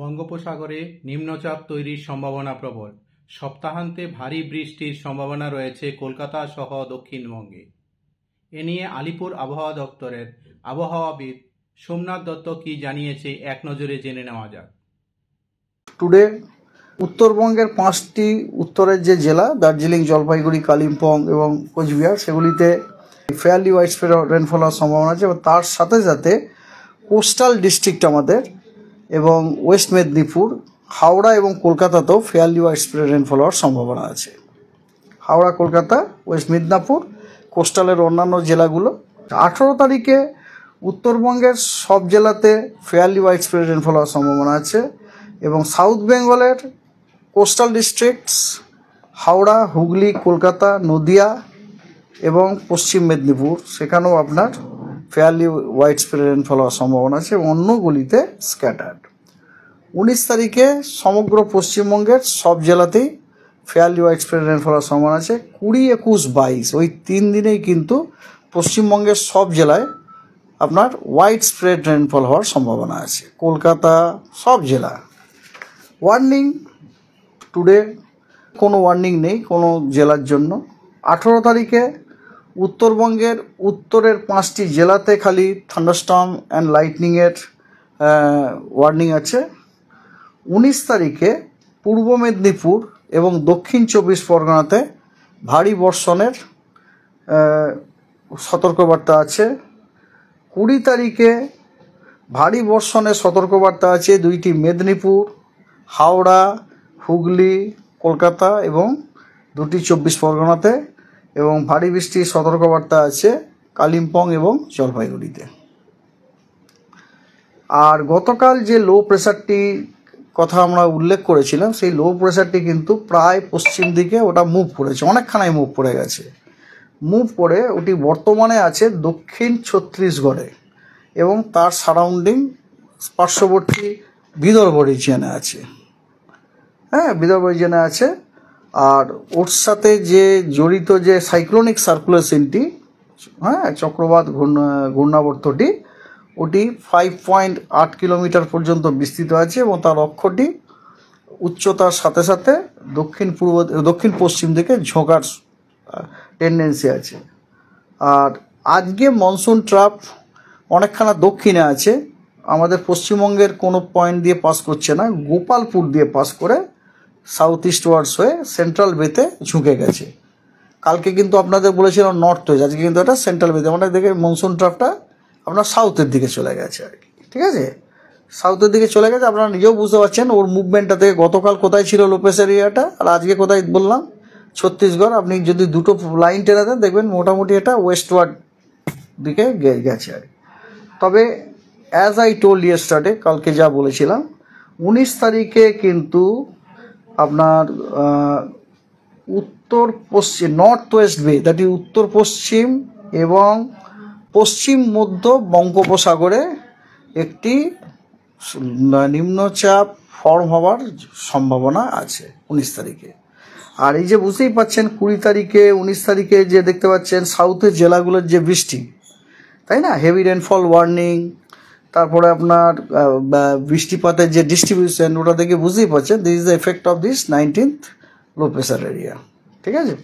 বঙ্গোপসাগরে নিম্নচাপ তৈরির সম্ভাবনা প্রবল সপ্তাহান্তে ভারী বৃষ্টির সম্ভাবনা রয়েছে কলকাতা সহ দক্ষিণবঙ্গে এ নিয়ে আলিপুর আবহাওয়া দপ্তরের আবহাওয়াবিদ সোমনাথ দত্ত কি জানিয়েছে এক নজরে জেনে নেওয়া যাক টুডে উত্তরবঙ্গের পাঁচটি উত্তরের যে জেলা দার্জিলিং জলপাইগুড়ি কালিম্পং এবং কোচবিহার সেগুলিতে ফেয়ারলি ওয়াইডস্প্রেড রেনফল হওয়ার সম্ভাবনা আছে এবং তার সাথে সাথে কোস্টাল ডিস্ট্রিক্ট আমাদের এবং ওয়েস্ট মেদিনীপুর হাওড়া এবং কলকাতাতেও ফেয়ারলি ওয়াইডস্প্রেড রেনফল হওয়ার সম্ভাবনা আছে হাওড়া কলকাতা ওয়েস্ট মেদিনীপুর কোস্টালের অন্যান্য জেলাগুলো আঠেরো তারিখে উত্তরবঙ্গের সব জেলাতে ফেয়ারলি ওয়াইডস্প্রেড রেনফল হওয়ার সম্ভাবনা আছে এবং সাউথ বেঙ্গলের কোস্টাল ডিস্ট্রিক্টস হাওড়া হুগলি কলকাতা নদিয়া এবং পশ্চিম মেদিনীপুর সেখানেও আপনার ফেয়ারলি হোয়াইট স্প্রেড রেনফল হওয়ার সম্ভাবনা আছে অন্যগুলিতে অন্য গলিতে স্ক্যাটার্ড উনিশ তারিখে সমগ্র পশ্চিমবঙ্গের সব জেলাতেই ফেয়ারলি হোয়াইট স্প্রেড রেনফল হওয়ার সম্ভাবনা আছে কুড়ি একুশ বাইশ ওই তিন দিনেই কিন্তু পশ্চিমবঙ্গের সব জেলায় আপনার হোয়াইট স্প্রেড রেনফল হওয়ার সম্ভাবনা আছে কলকাতা সব জেলা ওয়ার্নিং টুডে কোনো ওয়ার্নিং নেই কোনো জেলার জন্য আঠেরো তারিখে উত্তরবঙ্গের উত্তরের পাঁচটি জেলাতে খালি থান্ডারস্টর্ম অ্যান্ড লাইটনিংয়ের ওয়ার্নিং আছে উনিশ তারিখে পূর্ব মেদিনীপুর এবং দক্ষিণ চব্বিশ পরগনাতে ভারী বর্ষণের সতর্কবার্তা আছে কুড়ি তারিখে ভারী বর্ষণের সতর্কবার্তা আছে দুইটি মেদিনীপুর হাওড়া হুগলি কলকাতা এবং দুটি চব্বিশ পরগনাতে এবং ভারী বৃষ্টির সতর্কবার্তা আছে কালিম্পং এবং জলপাইগুড়িতে আর গতকাল যে লো প্রেশারটি কথা আমরা উল্লেখ করেছিলাম সেই লো প্রেশারটি কিন্তু প্রায় পশ্চিম দিকে ওটা মুভ করেছে অনেকখানাই মুভ করে গেছে মুভ করে ওটি বর্তমানে আছে দক্ষিণ ছত্তিশগড়ে এবং তার সারাউন্ডিং পার্শ্ববর্তী বিদর্ভ রিজিয়ানে আছে হ্যাঁ বিদর্ভ রিজিয়ানে আছে আর ওর সাথে যে জড়িত যে সাইক্লোনিক সার্কুলেশনটি হ্যাঁ চক্রবাত ঘূর্ণাবর্তটি ওটি ফাইভ পয়েন্ট আট কিলোমিটার পর্যন্ত বিস্তৃত আছে এবং তার অক্ষটি উচ্চতার সাথে সাথে দক্ষিণ পূর্ব দক্ষিণ পশ্চিম দিকে ঝোঁকার টেন্ডেন্সি আছে আর আজকে মনসুন ট্রাপ অনেকখানা দক্ষিণে আছে আমাদের পশ্চিমবঙ্গের কোনো পয়েন্ট দিয়ে পাস করছে না গোপালপুর দিয়ে পাস করে সাউথ ইস্ট ওয়ার্ডস হয়ে সেন্ট্রাল বেতে ঝুঁকে গেছে কালকে কিন্তু আপনাদের বলেছিলাম নর্থ ওয়েস্ট আজকে কিন্তু এটা সেন্ট্রাল বেতে মানে দেখে মনসুন ট্রাফটা আপনার সাউথের দিকে চলে গেছে আর কি ঠিক আছে সাউথের দিকে চলে গেছে আপনারা নিজেও বুঝতে পারছেন ওর মুভমেন্টটা থেকে গতকাল কোথায় ছিল লোপেস এরিয়াটা আর আজকে কোথায় বললাম ছত্তিশগড় আপনি যদি দুটো লাইন টেনে দেন দেখবেন মোটামুটি এটা ওয়েস্টওয়ার্ড দিকে গেছে আর তবে অ্যাজ আই টোল্ড স্টার্টে কালকে যা বলেছিলাম উনিশ তারিখে কিন্তু আপনার উত্তর পশ্চিম north west bay that is উত্তর পশ্চিম এবং পশ্চিম মধ্য বঙ্গোপসাগরে একটি নিম্নচাপ ফর্ম হওয়ার সম্ভাবনা আছে উনিশ তারিখে আর এই যে বুঝতেই পাচ্ছেন কুড়ি তারিখে উনিশ তারিখে যে দেখতে পাচ্ছেন সাউথের জেলাগুলোর যে বৃষ্টি তাই না হেভি রেনফল ওয়ার্নিং তারপরে আপনার বৃষ্টিপাতের যে ডিস্ট্রিবিউশন ওটা দেখে বুঝতেই পারছেন this is the effect of this nineteenth low pressure area ঠিক আছে